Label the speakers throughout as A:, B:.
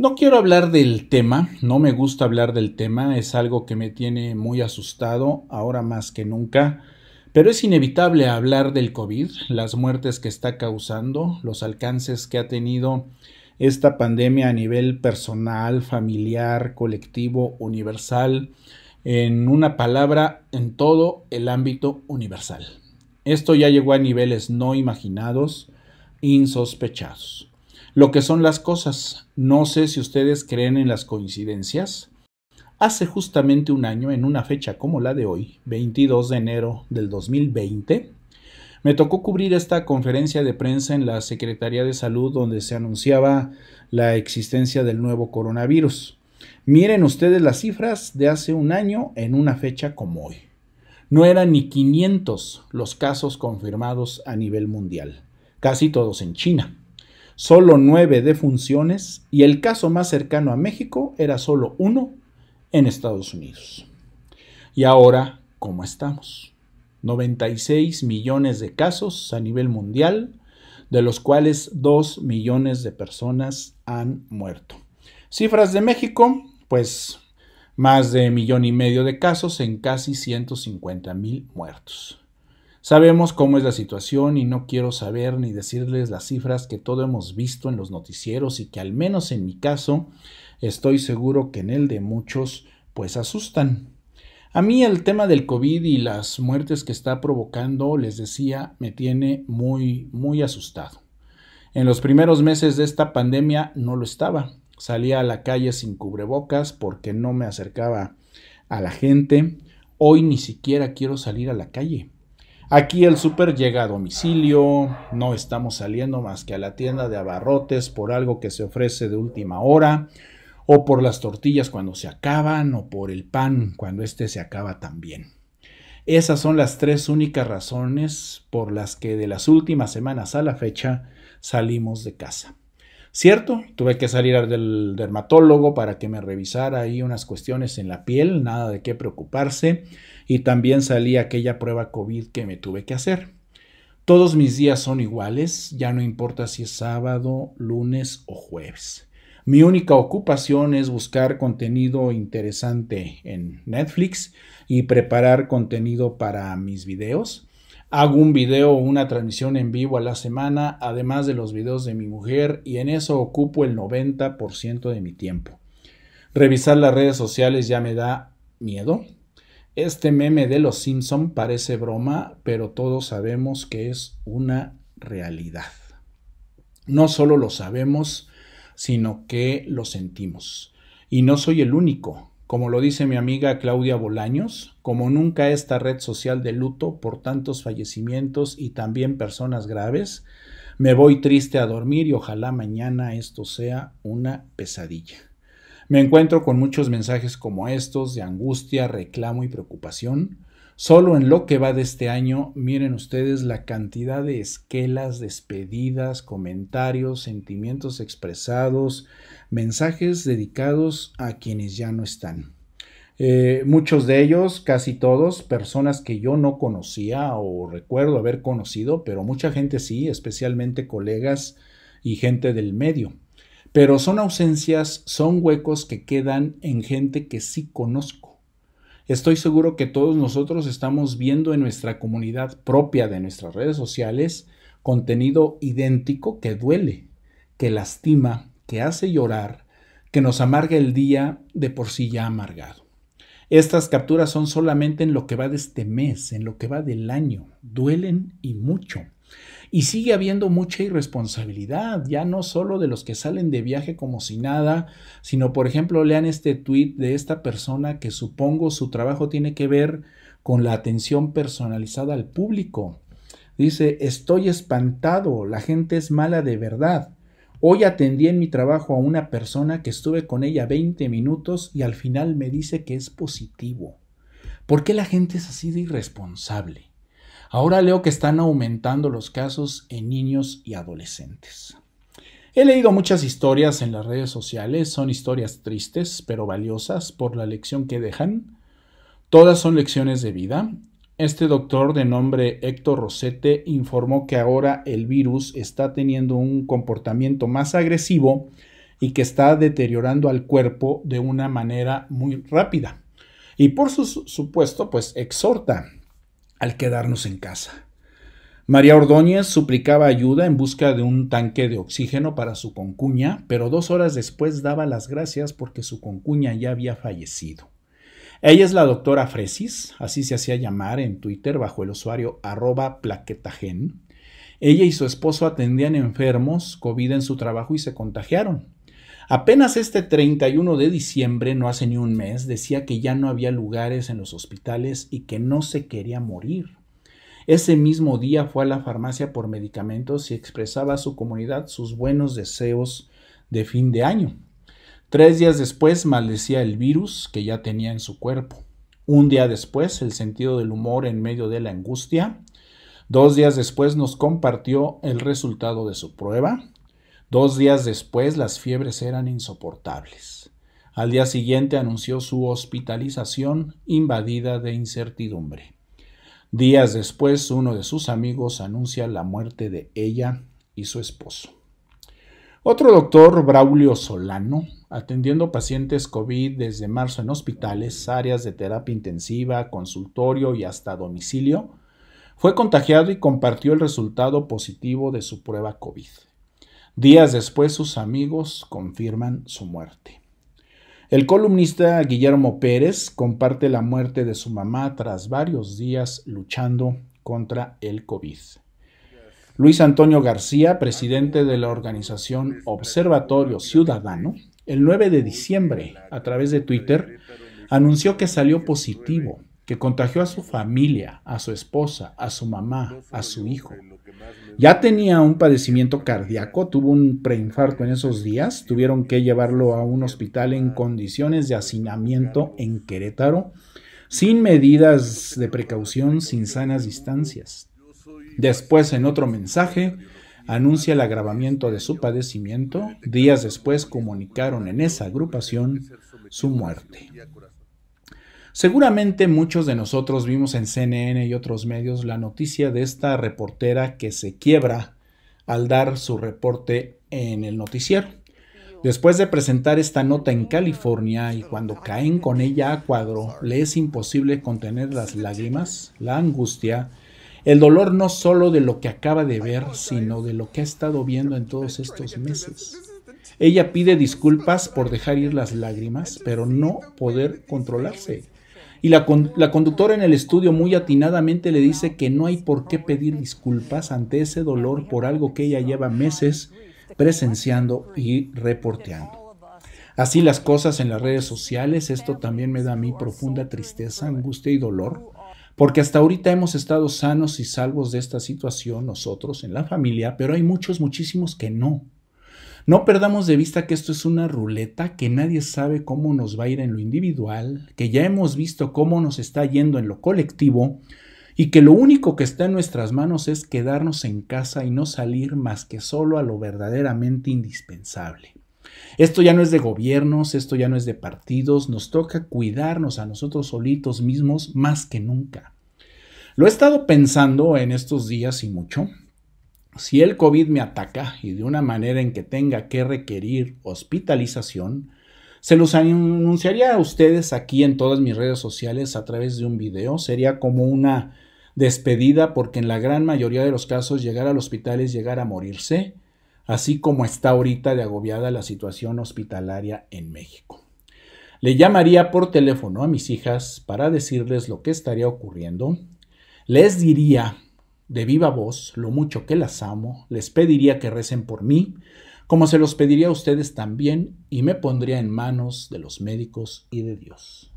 A: No quiero hablar del tema, no me gusta hablar del tema, es algo que me tiene muy asustado ahora más que nunca, pero es inevitable hablar del COVID, las muertes que está causando, los alcances que ha tenido esta pandemia a nivel personal, familiar, colectivo, universal, en una palabra, en todo el ámbito universal. Esto ya llegó a niveles no imaginados, insospechados lo que son las cosas. No sé si ustedes creen en las coincidencias. Hace justamente un año, en una fecha como la de hoy, 22 de enero del 2020, me tocó cubrir esta conferencia de prensa en la Secretaría de Salud donde se anunciaba la existencia del nuevo coronavirus. Miren ustedes las cifras de hace un año en una fecha como hoy. No eran ni 500 los casos confirmados a nivel mundial, casi todos en China solo nueve defunciones y el caso más cercano a México era solo uno en Estados Unidos. Y ahora, ¿cómo estamos? 96 millones de casos a nivel mundial, de los cuales 2 millones de personas han muerto. Cifras de México, pues más de millón y medio de casos en casi 150 mil muertos. Sabemos cómo es la situación y no quiero saber ni decirles las cifras que todo hemos visto en los noticieros y que al menos en mi caso estoy seguro que en el de muchos pues asustan. A mí el tema del COVID y las muertes que está provocando, les decía, me tiene muy, muy asustado. En los primeros meses de esta pandemia no lo estaba. Salía a la calle sin cubrebocas porque no me acercaba a la gente. Hoy ni siquiera quiero salir a la calle. Aquí el súper llega a domicilio, no estamos saliendo más que a la tienda de abarrotes por algo que se ofrece de última hora, o por las tortillas cuando se acaban, o por el pan cuando éste se acaba también. Esas son las tres únicas razones por las que de las últimas semanas a la fecha salimos de casa. Cierto, tuve que salir del dermatólogo para que me revisara ahí unas cuestiones en la piel, nada de qué preocuparse, y también salí aquella prueba COVID que me tuve que hacer. Todos mis días son iguales, ya no importa si es sábado, lunes o jueves. Mi única ocupación es buscar contenido interesante en Netflix y preparar contenido para mis videos Hago un video o una transmisión en vivo a la semana, además de los videos de mi mujer, y en eso ocupo el 90% de mi tiempo. Revisar las redes sociales ya me da miedo. Este meme de los Simpson parece broma, pero todos sabemos que es una realidad. No solo lo sabemos, sino que lo sentimos. Y no soy el único como lo dice mi amiga Claudia Bolaños, como nunca esta red social de luto por tantos fallecimientos y también personas graves, me voy triste a dormir y ojalá mañana esto sea una pesadilla. Me encuentro con muchos mensajes como estos de angustia, reclamo y preocupación, Solo en lo que va de este año, miren ustedes la cantidad de esquelas, despedidas, comentarios, sentimientos expresados, mensajes dedicados a quienes ya no están. Eh, muchos de ellos, casi todos, personas que yo no conocía o recuerdo haber conocido, pero mucha gente sí, especialmente colegas y gente del medio. Pero son ausencias, son huecos que quedan en gente que sí conozco Estoy seguro que todos nosotros estamos viendo en nuestra comunidad propia de nuestras redes sociales contenido idéntico que duele, que lastima, que hace llorar, que nos amarga el día de por sí ya amargado. Estas capturas son solamente en lo que va de este mes, en lo que va del año. Duelen y mucho. Y sigue habiendo mucha irresponsabilidad, ya no solo de los que salen de viaje como si nada, sino por ejemplo lean este tweet de esta persona que supongo su trabajo tiene que ver con la atención personalizada al público. Dice, estoy espantado, la gente es mala de verdad. Hoy atendí en mi trabajo a una persona que estuve con ella 20 minutos y al final me dice que es positivo. ¿Por qué la gente es así de irresponsable? Ahora leo que están aumentando los casos en niños y adolescentes. He leído muchas historias en las redes sociales, son historias tristes pero valiosas por la lección que dejan. Todas son lecciones de vida. Este doctor de nombre Héctor Rosete informó que ahora el virus está teniendo un comportamiento más agresivo y que está deteriorando al cuerpo de una manera muy rápida. Y por supuesto, pues exhorta al quedarnos en casa. María Ordóñez suplicaba ayuda en busca de un tanque de oxígeno para su concuña, pero dos horas después daba las gracias porque su concuña ya había fallecido. Ella es la doctora Fresis, así se hacía llamar en Twitter bajo el usuario arroba plaquetagen. Ella y su esposo atendían enfermos COVID en su trabajo y se contagiaron. Apenas este 31 de diciembre, no hace ni un mes, decía que ya no había lugares en los hospitales y que no se quería morir. Ese mismo día fue a la farmacia por medicamentos y expresaba a su comunidad sus buenos deseos de fin de año. Tres días después maldecía el virus que ya tenía en su cuerpo. Un día después, el sentido del humor en medio de la angustia. Dos días después nos compartió el resultado de su prueba. Dos días después las fiebres eran insoportables. Al día siguiente anunció su hospitalización invadida de incertidumbre. Días después uno de sus amigos anuncia la muerte de ella y su esposo. Otro doctor, Braulio Solano, atendiendo pacientes COVID desde marzo en hospitales, áreas de terapia intensiva, consultorio y hasta domicilio, fue contagiado y compartió el resultado positivo de su prueba COVID. Días después sus amigos confirman su muerte. El columnista Guillermo Pérez comparte la muerte de su mamá tras varios días luchando contra el COVID. Luis Antonio García, presidente de la organización Observatorio Ciudadano, el 9 de diciembre, a través de Twitter, anunció que salió positivo que contagió a su familia, a su esposa, a su mamá, a su hijo. Ya tenía un padecimiento cardíaco, tuvo un preinfarto en esos días, tuvieron que llevarlo a un hospital en condiciones de hacinamiento en Querétaro, sin medidas de precaución, sin sanas distancias. Después, en otro mensaje, anuncia el agravamiento de su padecimiento. Días después comunicaron en esa agrupación su muerte. Seguramente muchos de nosotros vimos en CNN y otros medios la noticia de esta reportera que se quiebra al dar su reporte en el noticiero. Después de presentar esta nota en California y cuando caen con ella a cuadro, le es imposible contener las lágrimas, la angustia, el dolor no solo de lo que acaba de ver, sino de lo que ha estado viendo en todos estos meses. Ella pide disculpas por dejar ir las lágrimas, pero no poder controlarse. Y la, la conductora en el estudio muy atinadamente le dice que no hay por qué pedir disculpas ante ese dolor por algo que ella lleva meses presenciando y reporteando. Así las cosas en las redes sociales, esto también me da a mí profunda tristeza, angustia y dolor, porque hasta ahorita hemos estado sanos y salvos de esta situación nosotros en la familia, pero hay muchos, muchísimos que no. No perdamos de vista que esto es una ruleta, que nadie sabe cómo nos va a ir en lo individual, que ya hemos visto cómo nos está yendo en lo colectivo y que lo único que está en nuestras manos es quedarnos en casa y no salir más que solo a lo verdaderamente indispensable. Esto ya no es de gobiernos, esto ya no es de partidos, nos toca cuidarnos a nosotros solitos mismos más que nunca. Lo he estado pensando en estos días y mucho, si el COVID me ataca y de una manera en que tenga que requerir hospitalización, se los anunciaría a ustedes aquí en todas mis redes sociales a través de un video. Sería como una despedida porque en la gran mayoría de los casos llegar al hospital es llegar a morirse, así como está ahorita de agobiada la situación hospitalaria en México. Le llamaría por teléfono a mis hijas para decirles lo que estaría ocurriendo. Les diría de viva voz lo mucho que las amo, les pediría que recen por mí, como se los pediría a ustedes también, y me pondría en manos de los médicos y de Dios.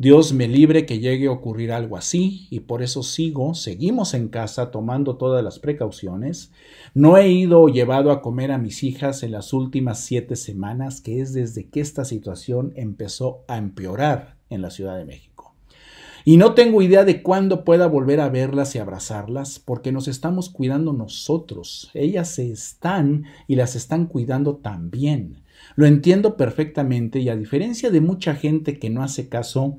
A: Dios me libre que llegue a ocurrir algo así, y por eso sigo, seguimos en casa tomando todas las precauciones. No he ido o llevado a comer a mis hijas en las últimas siete semanas, que es desde que esta situación empezó a empeorar en la Ciudad de México. Y no tengo idea de cuándo pueda volver a verlas y abrazarlas, porque nos estamos cuidando nosotros. Ellas se están y las están cuidando también. Lo entiendo perfectamente y a diferencia de mucha gente que no hace caso,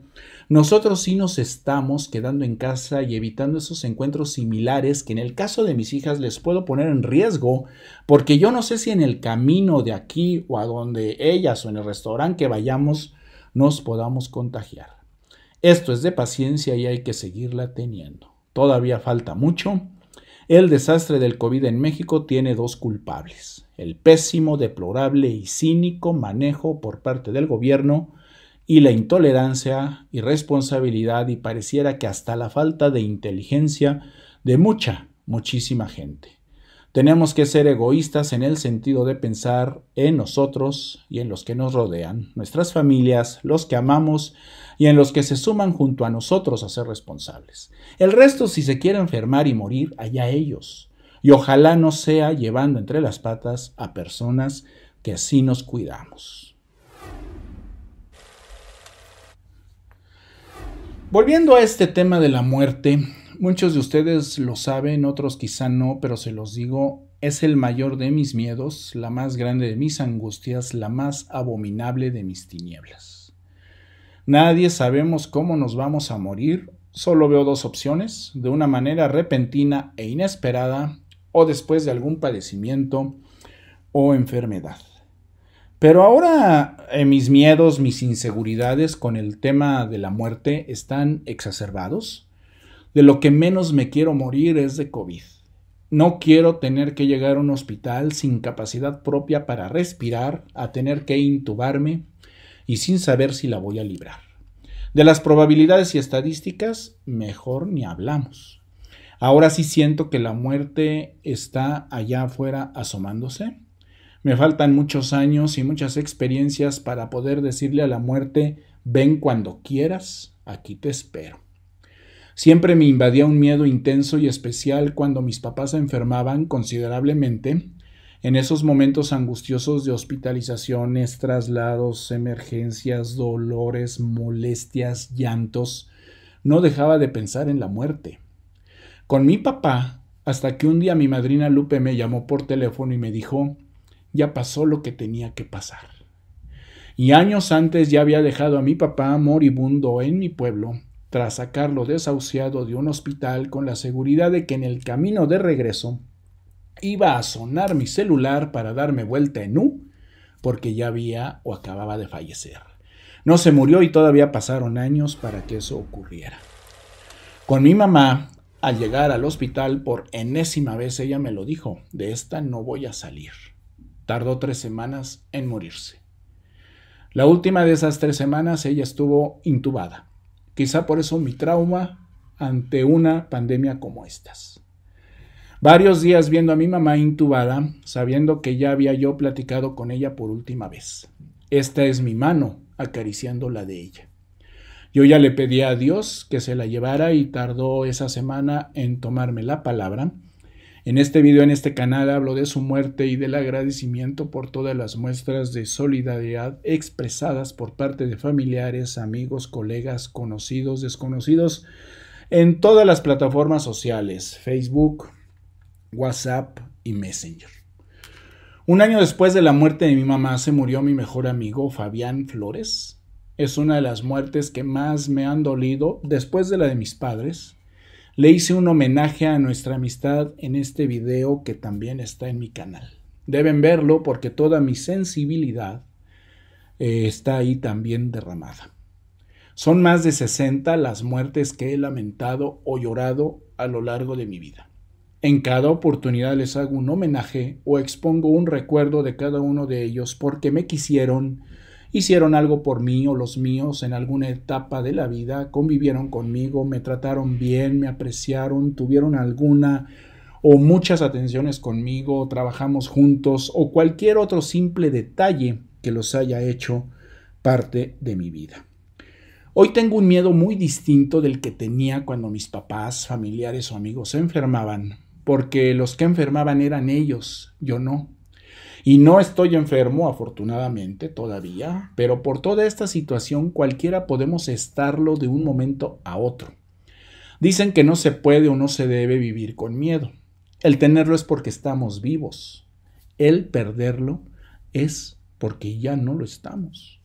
A: nosotros sí nos estamos quedando en casa y evitando esos encuentros similares que en el caso de mis hijas les puedo poner en riesgo porque yo no sé si en el camino de aquí o a donde ellas o en el restaurante que vayamos nos podamos contagiar. Esto es de paciencia y hay que seguirla teniendo. Todavía falta mucho. El desastre del COVID en México tiene dos culpables. El pésimo, deplorable y cínico manejo por parte del gobierno y la intolerancia, irresponsabilidad y pareciera que hasta la falta de inteligencia de mucha, muchísima gente. Tenemos que ser egoístas en el sentido de pensar en nosotros y en los que nos rodean, nuestras familias, los que amamos y en los que se suman junto a nosotros a ser responsables. El resto, si se quiere enfermar y morir, allá ellos. Y ojalá no sea llevando entre las patas a personas que así nos cuidamos. Volviendo a este tema de la muerte, muchos de ustedes lo saben, otros quizá no, pero se los digo, es el mayor de mis miedos, la más grande de mis angustias, la más abominable de mis tinieblas. Nadie sabemos cómo nos vamos a morir. Solo veo dos opciones, de una manera repentina e inesperada, o después de algún padecimiento o enfermedad. Pero ahora eh, mis miedos, mis inseguridades con el tema de la muerte están exacerbados. De lo que menos me quiero morir es de COVID. No quiero tener que llegar a un hospital sin capacidad propia para respirar, a tener que intubarme, y sin saber si la voy a librar. De las probabilidades y estadísticas, mejor ni hablamos. Ahora sí siento que la muerte está allá afuera asomándose. Me faltan muchos años y muchas experiencias para poder decirle a la muerte, ven cuando quieras, aquí te espero. Siempre me invadía un miedo intenso y especial cuando mis papás se enfermaban considerablemente en esos momentos angustiosos de hospitalizaciones, traslados, emergencias, dolores, molestias, llantos, no dejaba de pensar en la muerte. Con mi papá, hasta que un día mi madrina Lupe me llamó por teléfono y me dijo, ya pasó lo que tenía que pasar. Y años antes ya había dejado a mi papá moribundo en mi pueblo, tras sacarlo desahuciado de un hospital con la seguridad de que en el camino de regreso iba a sonar mi celular para darme vuelta en U, porque ya había o acababa de fallecer. No se murió y todavía pasaron años para que eso ocurriera. Con mi mamá, al llegar al hospital por enésima vez, ella me lo dijo, de esta no voy a salir. Tardó tres semanas en morirse. La última de esas tres semanas ella estuvo intubada. Quizá por eso mi trauma ante una pandemia como estas. Varios días viendo a mi mamá intubada, sabiendo que ya había yo platicado con ella por última vez. Esta es mi mano, acariciando la de ella. Yo ya le pedí a Dios que se la llevara y tardó esa semana en tomarme la palabra. En este video, en este canal, hablo de su muerte y del agradecimiento por todas las muestras de solidaridad expresadas por parte de familiares, amigos, colegas, conocidos, desconocidos, en todas las plataformas sociales, Facebook, WhatsApp y Messenger. Un año después de la muerte de mi mamá se murió mi mejor amigo Fabián Flores. Es una de las muertes que más me han dolido después de la de mis padres. Le hice un homenaje a nuestra amistad en este video que también está en mi canal. Deben verlo porque toda mi sensibilidad eh, está ahí también derramada. Son más de 60 las muertes que he lamentado o llorado a lo largo de mi vida. En cada oportunidad les hago un homenaje o expongo un recuerdo de cada uno de ellos porque me quisieron, hicieron algo por mí o los míos en alguna etapa de la vida, convivieron conmigo, me trataron bien, me apreciaron, tuvieron alguna o muchas atenciones conmigo, trabajamos juntos o cualquier otro simple detalle que los haya hecho parte de mi vida. Hoy tengo un miedo muy distinto del que tenía cuando mis papás, familiares o amigos se enfermaban porque los que enfermaban eran ellos, yo no. Y no estoy enfermo, afortunadamente, todavía, pero por toda esta situación cualquiera podemos estarlo de un momento a otro. Dicen que no se puede o no se debe vivir con miedo. El tenerlo es porque estamos vivos. El perderlo es porque ya no lo estamos.